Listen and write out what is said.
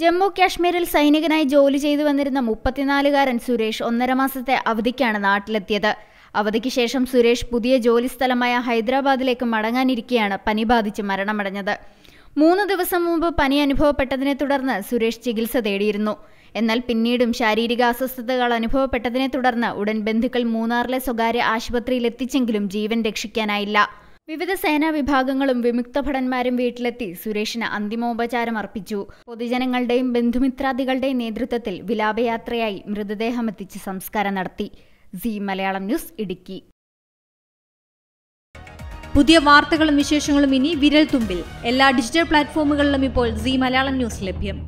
ജമ്മു കാശ്മീരിൽ സൈനികനായി ജോലി ചെയ്തു വന്നിരുന്ന മുപ്പത്തിനാലുകാരൻ സുരേഷ് ഒന്നര മാസത്തെ അവധിക്കാണ് നാട്ടിലെത്തിയത് അവധിക്ക് ശേഷം സുരേഷ് പുതിയ ജോലി സ്ഥലമായ ഹൈദരാബാദിലേക്ക് മടങ്ങാനിരിക്കെയാണ് പനി ബാധിച്ച് മരണമടഞ്ഞത് മൂന്ന് ദിവസം മുമ്പ് പനി അനുഭവപ്പെട്ടതിനെ തുടർന്ന് സുരേഷ് ചികിത്സ തേടിയിരുന്നു എന്നാൽ പിന്നീടും ശാരീരിക അസ്വസ്ഥതകൾ അനുഭവപ്പെട്ടതിനെ തുടർന്ന് ഉടൻ ബന്ധുക്കൾ മൂന്നാറിലെ സ്വകാര്യ ആശുപത്രിയിൽ എത്തിച്ചെങ്കിലും ജീവൻ രക്ഷിക്കാനായില്ല വിവിധ സേനാ വിഭാഗങ്ങളും വിമുക്ത ഭടന്മാരും വീട്ടിലെത്തി സുരേഷിന് അന്തിമോപചാരം അർപ്പിച്ചു പൊതുജനങ്ങളുടെയും ബന്ധുമിത്രാദികളുടെയും നേതൃത്വത്തിൽ വിലാപയാത്രയായി മൃതദേഹം എത്തിച്ച് സംസ്കാരം നടത്തി സി മലയാളം ന്യൂസ് ഇടുക്കി പുതിയ വാർത്തകളും വിശേഷങ്ങളും ഇനി വിരൽ തുമ്പിൽ എല്ലാ ഡിജിറ്റൽ പ്ലാറ്റ്ഫോമുകളിലും ഇപ്പോൾ സി മലയാളം ന്യൂസ് ലഭ്യം